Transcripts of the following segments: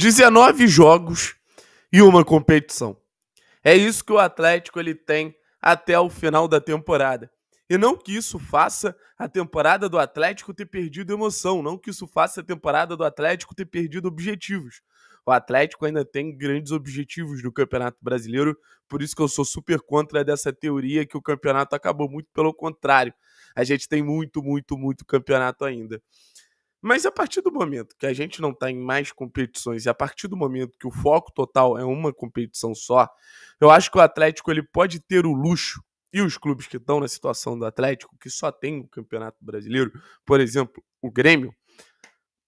19 jogos e uma competição. É isso que o Atlético ele tem até o final da temporada. E não que isso faça a temporada do Atlético ter perdido emoção, não que isso faça a temporada do Atlético ter perdido objetivos. O Atlético ainda tem grandes objetivos no Campeonato Brasileiro, por isso que eu sou super contra dessa teoria que o campeonato acabou muito pelo contrário. A gente tem muito, muito, muito campeonato ainda. Mas a partir do momento que a gente não está em mais competições e a partir do momento que o foco total é uma competição só, eu acho que o Atlético ele pode ter o luxo e os clubes que estão na situação do Atlético, que só tem o Campeonato Brasileiro, por exemplo, o Grêmio,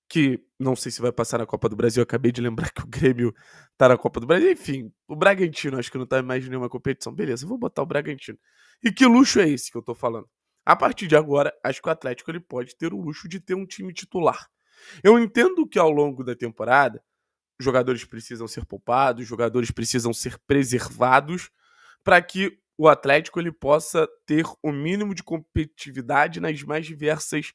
que não sei se vai passar na Copa do Brasil, acabei de lembrar que o Grêmio está na Copa do Brasil, enfim, o Bragantino acho que não está em mais nenhuma competição, beleza, vou botar o Bragantino. E que luxo é esse que eu estou falando? A partir de agora, acho que o Atlético ele pode ter o luxo de ter um time titular. Eu entendo que ao longo da temporada, jogadores precisam ser poupados, jogadores precisam ser preservados para que o Atlético ele possa ter o mínimo de competitividade nas mais diversas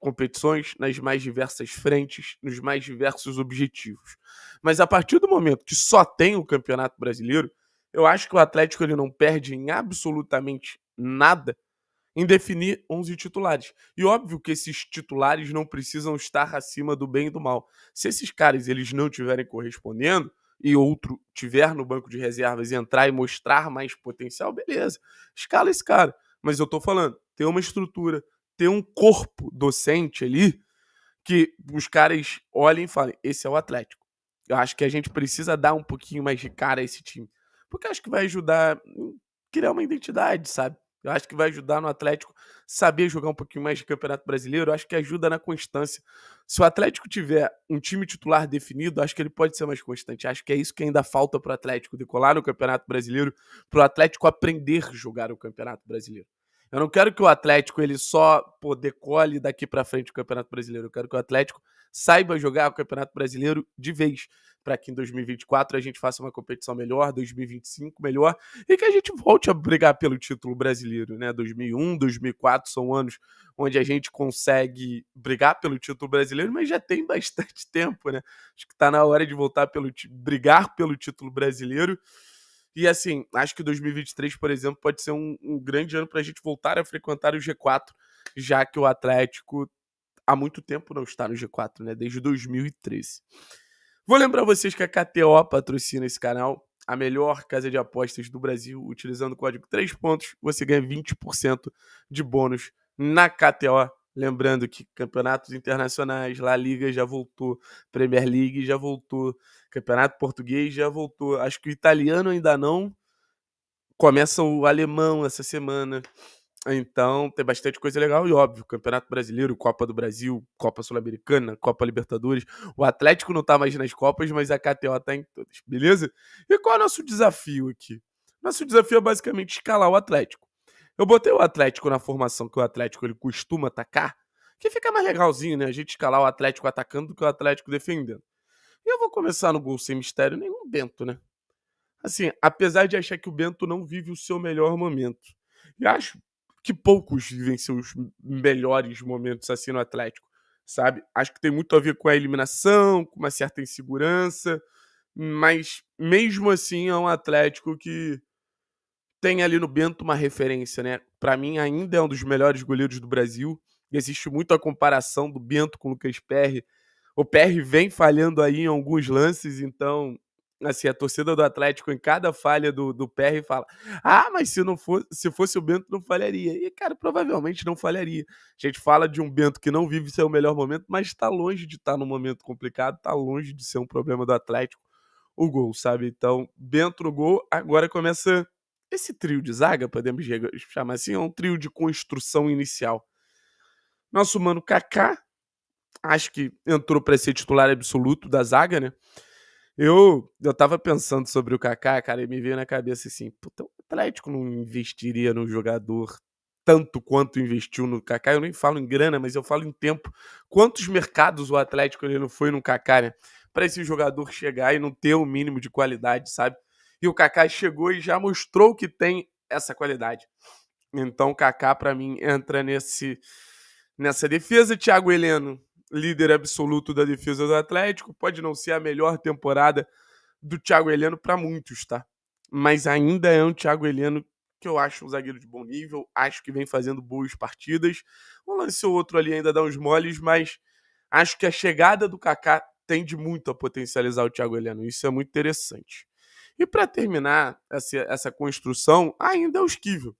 competições, nas mais diversas frentes, nos mais diversos objetivos. Mas a partir do momento que só tem o Campeonato Brasileiro, eu acho que o Atlético ele não perde em absolutamente nada em definir 11 titulares. E óbvio que esses titulares não precisam estar acima do bem e do mal. Se esses caras eles não tiverem correspondendo e outro tiver no banco de reservas e entrar e mostrar mais potencial, beleza. Escala esse cara. Mas eu tô falando, tem uma estrutura, tem um corpo docente ali que os caras olhem e falem, esse é o Atlético. Eu acho que a gente precisa dar um pouquinho mais de cara a esse time. Porque acho que vai ajudar criar uma identidade, sabe? Eu acho que vai ajudar no Atlético saber jogar um pouquinho mais de Campeonato Brasileiro. Eu acho que ajuda na constância. Se o Atlético tiver um time titular definido, acho que ele pode ser mais constante. Acho que é isso que ainda falta para o Atlético decolar no Campeonato Brasileiro, para o Atlético aprender a jogar o Campeonato Brasileiro. Eu não quero que o Atlético ele só pô, decole daqui para frente o Campeonato Brasileiro. Eu quero que o Atlético saiba jogar o Campeonato Brasileiro de vez, para que em 2024 a gente faça uma competição melhor, 2025 melhor e que a gente volte a brigar pelo título brasileiro, né? 2001, 2004 são anos onde a gente consegue brigar pelo título brasileiro, mas já tem bastante tempo, né? Acho que está na hora de voltar pelo brigar pelo título brasileiro. E assim, acho que 2023, por exemplo, pode ser um, um grande ano para a gente voltar a frequentar o G4, já que o Atlético há muito tempo não está no G4, né? Desde 2013. Vou lembrar vocês que a KTO patrocina esse canal, a melhor casa de apostas do Brasil. Utilizando o código 3 pontos, você ganha 20% de bônus na KTO. Lembrando que campeonatos internacionais, La Liga já voltou, Premier League já voltou, Campeonato Português já voltou. Acho que o italiano ainda não. Começa o alemão essa semana. Então, tem bastante coisa legal e óbvio, Campeonato Brasileiro, Copa do Brasil, Copa Sul-Americana, Copa Libertadores. O Atlético não tá mais nas Copas, mas a KTO tá em todas, beleza? E qual é o nosso desafio aqui? Nosso desafio é basicamente escalar o Atlético. Eu botei o Atlético na formação que o Atlético ele costuma atacar, que fica mais legalzinho, né? A gente escalar o Atlético atacando do que o Atlético defendendo. E eu vou começar no gol sem mistério nenhum, Bento, né? Assim, apesar de achar que o Bento não vive o seu melhor momento. E acho que poucos vivem seus melhores momentos assim no Atlético, sabe? Acho que tem muito a ver com a eliminação, com uma certa insegurança, mas mesmo assim é um Atlético que tem ali no Bento uma referência, né? Para mim ainda é um dos melhores goleiros do Brasil. Existe muita comparação do Bento com o Lucas Perry. O Perry vem falhando aí em alguns lances, então assim, a torcida do Atlético em cada falha do, do PR fala: Ah, mas se não fosse, se fosse o Bento, não falharia. E, cara, provavelmente não falharia. A gente fala de um Bento que não vive seu melhor momento, mas está longe de estar tá num momento complicado, está longe de ser um problema do Atlético o gol, sabe? Então, Bento no gol, agora começa esse trio de zaga, podemos chamar assim, é um trio de construção inicial. Nosso mano Kaká, acho que entrou para ser titular absoluto da zaga, né? Eu, eu tava pensando sobre o Kaká, cara, e me veio na cabeça assim, puta, o Atlético não investiria no jogador tanto quanto investiu no Kaká. Eu nem falo em grana, mas eu falo em tempo. Quantos mercados o Atlético ele não foi no Kaká, né? Para esse jogador chegar e não ter o mínimo de qualidade, sabe? E o Kaká chegou e já mostrou que tem essa qualidade. Então, Kaká para mim entra nesse nessa defesa, Thiago Heleno líder absoluto da defesa do Atlético. Pode não ser a melhor temporada do Thiago Heleno para muitos, tá? Mas ainda é um Thiago Heleno que eu acho um zagueiro de bom nível, acho que vem fazendo boas partidas. Um lance ou outro ali ainda dá uns moles, mas acho que a chegada do Kaká tende muito a potencializar o Thiago Heleno. Isso é muito interessante. E para terminar essa, essa construção, ainda é o Esquivel. O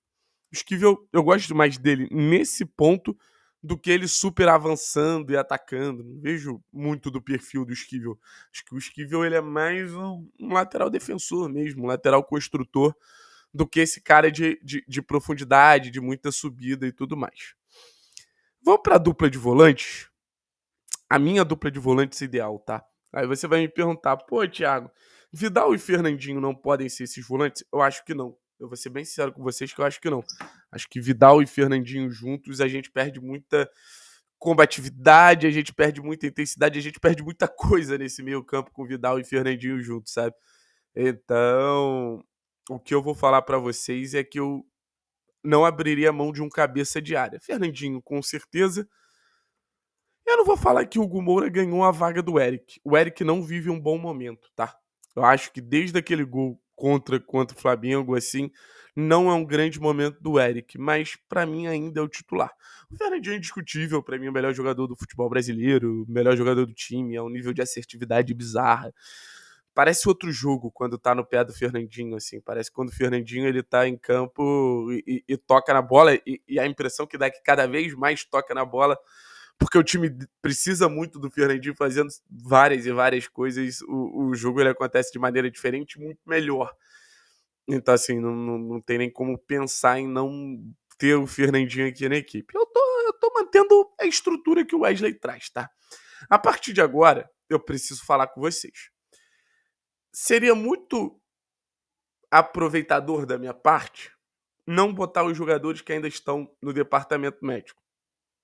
Esquivel, eu gosto mais dele nesse ponto do que ele super avançando e atacando. Não vejo muito do perfil do Esquivel. Acho que o Esquivel ele é mais um, um lateral defensor mesmo, um lateral construtor, do que esse cara de, de, de profundidade, de muita subida e tudo mais. Vamos para a dupla de volantes? A minha dupla de volantes ideal, tá? Aí você vai me perguntar, pô, Thiago, Vidal e Fernandinho não podem ser esses volantes? Eu acho que não. Eu vou ser bem sincero com vocês que eu acho que não. Acho que Vidal e Fernandinho juntos a gente perde muita combatividade, a gente perde muita intensidade, a gente perde muita coisa nesse meio campo com Vidal e Fernandinho juntos, sabe? Então, o que eu vou falar para vocês é que eu não abriria mão de um cabeça de área. Fernandinho, com certeza. Eu não vou falar que o Hugo Moura ganhou a vaga do Eric. O Eric não vive um bom momento, tá? Eu acho que desde aquele gol contra contra o Flamengo, assim, não é um grande momento do Eric, mas para mim ainda é o titular. O Fernandinho é indiscutível, para mim é o melhor jogador do futebol brasileiro, o melhor jogador do time, é um nível de assertividade bizarra. Parece outro jogo quando tá no pé do Fernandinho, assim. Parece quando o Fernandinho ele tá em campo e, e, e toca na bola, e, e a impressão que dá é que cada vez mais toca na bola porque o time precisa muito do Fernandinho fazendo várias e várias coisas. O, o jogo ele acontece de maneira diferente, muito melhor. Então, assim, não, não, não tem nem como pensar em não ter o Fernandinho aqui na equipe. Eu tô, eu tô mantendo a estrutura que o Wesley traz, tá? A partir de agora, eu preciso falar com vocês. Seria muito aproveitador da minha parte não botar os jogadores que ainda estão no departamento médico.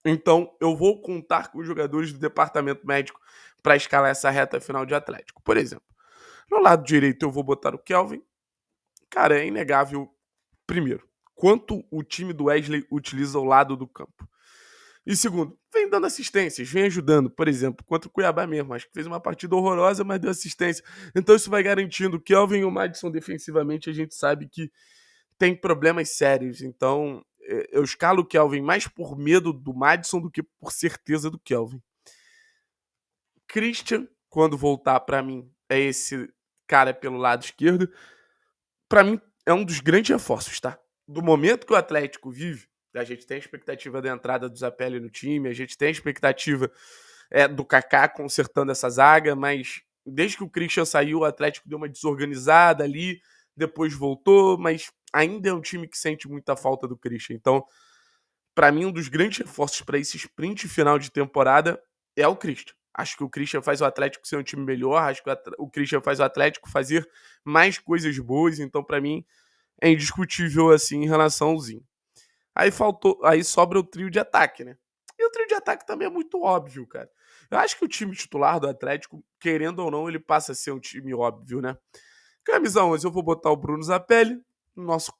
Então, eu vou contar com os jogadores do departamento médico para escalar essa reta final de Atlético. Por exemplo, no lado direito eu vou botar o Kelvin. Cara, é inegável, primeiro, quanto o time do Wesley utiliza o lado do campo. E segundo, vem dando assistências, vem ajudando. Por exemplo, contra o Cuiabá mesmo. Acho que fez uma partida horrorosa, mas deu assistência. Então isso vai garantindo o Kelvin e o Madison defensivamente. A gente sabe que tem problemas sérios. Então é, eu escalo o Kelvin mais por medo do Madison do que por certeza do Kelvin. Christian, quando voltar para mim, é esse cara pelo lado esquerdo. Para mim, é um dos grandes reforços, tá? Do momento que o Atlético vive, a gente tem a expectativa da entrada do Zapelli no time, a gente tem a expectativa é, do Kaká consertando essa zaga, mas desde que o Christian saiu, o Atlético deu uma desorganizada ali, depois voltou, mas ainda é um time que sente muita falta do Christian. Então, para mim, um dos grandes reforços para esse sprint final de temporada é o Christian. Acho que o Christian faz o Atlético ser um time melhor, acho que o Christian faz o Atlético fazer mais coisas boas, então para mim é indiscutível assim em relação ao Zinho. Aí faltou, aí sobra o trio de ataque, né? E o trio de ataque também é muito óbvio, cara. Eu acho que o time titular do Atlético, querendo ou não, ele passa a ser um time óbvio, né? Camisa 11, eu vou botar o Bruno Zapelli, nosso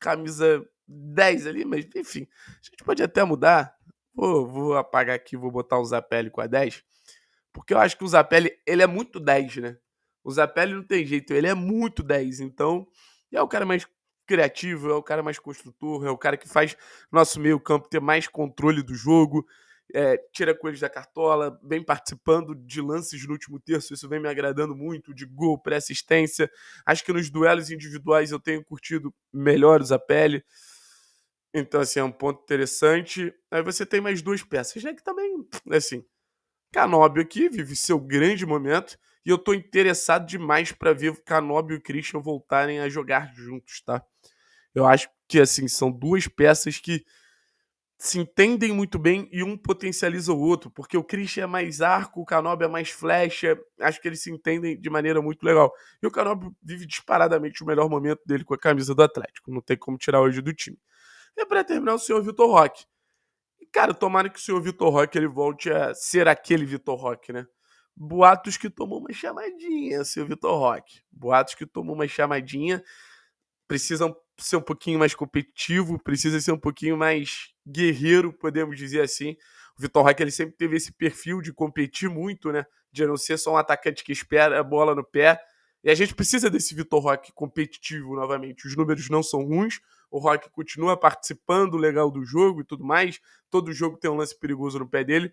camisa 10 ali, mas enfim, a gente pode até mudar. Vou, vou apagar aqui, vou botar o Zapelli com a 10, porque eu acho que o Zapelli, ele é muito 10, né? O Zapelli não tem jeito, ele é muito 10, então é o cara mais criativo, é o cara mais construtor, é o cara que faz nosso meio campo ter mais controle do jogo, é, tira coisas da cartola, vem participando de lances no último terço, isso vem me agradando muito, de gol, pré-assistência. Acho que nos duelos individuais eu tenho curtido melhores a pele. Então, assim, é um ponto interessante. Aí você tem mais duas peças, né? Que também, assim, Canóbio aqui vive seu grande momento. E eu tô interessado demais para ver Canóbio e Christian voltarem a jogar juntos, tá? Eu acho que, assim, são duas peças que se entendem muito bem e um potencializa o outro, porque o Christian é mais arco, o Kanobi é mais flecha, acho que eles se entendem de maneira muito legal. E o Kanobi vive disparadamente o melhor momento dele com a camisa do Atlético, não tem como tirar hoje do time. E para terminar, o senhor Vitor Roque. cara, tomara que o senhor Vitor Roque ele volte a ser aquele Vitor Roque, né? Boatos que tomou uma chamadinha, seu Vitor Roque. Boatos que tomou uma chamadinha, precisam ser um pouquinho mais competitivo, precisa ser um pouquinho mais guerreiro, podemos dizer assim. O Vitor Roque ele sempre teve esse perfil de competir muito, né? De não ser só um atacante que espera a bola no pé. E a gente precisa desse Vitor Roque competitivo novamente. Os números não são ruins, o Roque continua participando legal do jogo e tudo mais. Todo jogo tem um lance perigoso no pé dele.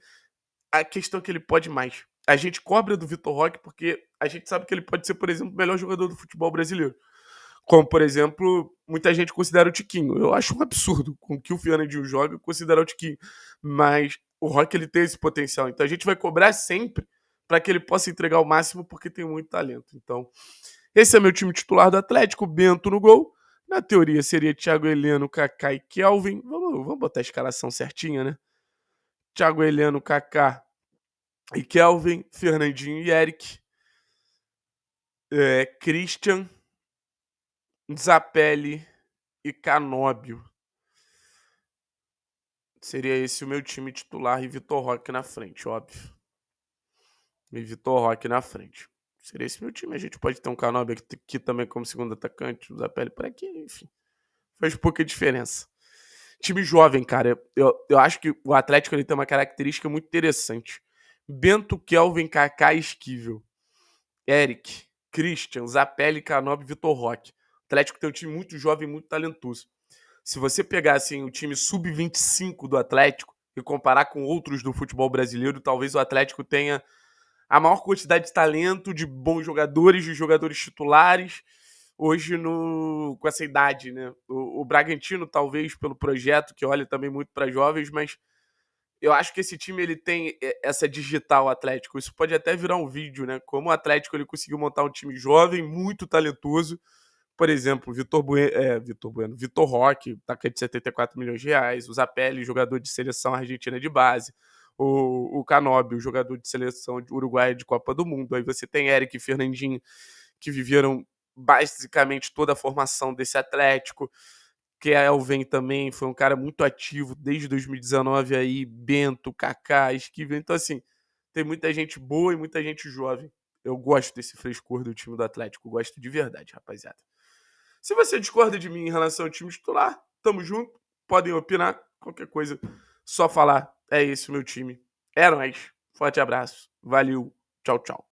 A questão é que ele pode mais. A gente cobra do Vitor Roque porque a gente sabe que ele pode ser, por exemplo, o melhor jogador do futebol brasileiro. Como, por exemplo, muita gente considera o Tiquinho. Eu acho um absurdo com que o Fernandinho joga considerar o Tiquinho. Mas o Rock ele tem esse potencial. Então a gente vai cobrar sempre para que ele possa entregar o máximo, porque tem muito talento. Então, esse é meu time titular do Atlético, Bento no gol. Na teoria seria Thiago Heleno, Kaká e Kelvin. Vamos, vamos botar a escalação certinha, né? Thiago Heleno, Kaká e Kelvin, Fernandinho e Eric, é, Christian, Zapelli e Canóbio. Seria esse o meu time titular e Vitor Roque na frente, óbvio. E Vitor Roque na frente. Seria esse meu time. A gente pode ter um Canóbio aqui, aqui também como segundo atacante, o Zapelli por aqui, enfim. Faz pouca diferença. Time jovem, cara. Eu, eu acho que o Atlético ele tem uma característica muito interessante. Bento, Kelvin, Kaká e Esquivel. Eric, Christian, Zapelli, Canóbio e Vitor Roque. O Atlético tem um time muito jovem, muito talentoso. Se você pegar assim, o time sub-25 do Atlético e comparar com outros do futebol brasileiro, talvez o Atlético tenha a maior quantidade de talento, de bons jogadores, de jogadores titulares, hoje no, com essa idade. Né? O, o Bragantino, talvez, pelo projeto, que olha também muito para jovens, mas eu acho que esse time ele tem é, essa digital Atlético. Isso pode até virar um vídeo, né? Como o Atlético ele conseguiu montar um time jovem, muito talentoso, por exemplo, Vitor Bueno, é, Vitor Bueno, Vitor Roque, tá atacante de 74 milhões de reais, o Zapelli, jogador de seleção argentina de base, o, o Canóbio, jogador de seleção de Uruguai de Copa do Mundo. Aí você tem Eric e Fernandinho, que viveram basicamente toda a formação desse Atlético. Que é Elven também foi um cara muito ativo desde 2019 aí, Bento, Kaká, Esquivel. Então, assim, tem muita gente boa e muita gente jovem. Eu gosto desse frescor do time do Atlético, gosto de verdade, rapaziada. Se você discorda de mim em relação ao time titular, tamo junto, podem opinar, qualquer coisa, só falar. É esse o meu time. É nóis. Forte abraço. Valeu. Tchau, tchau.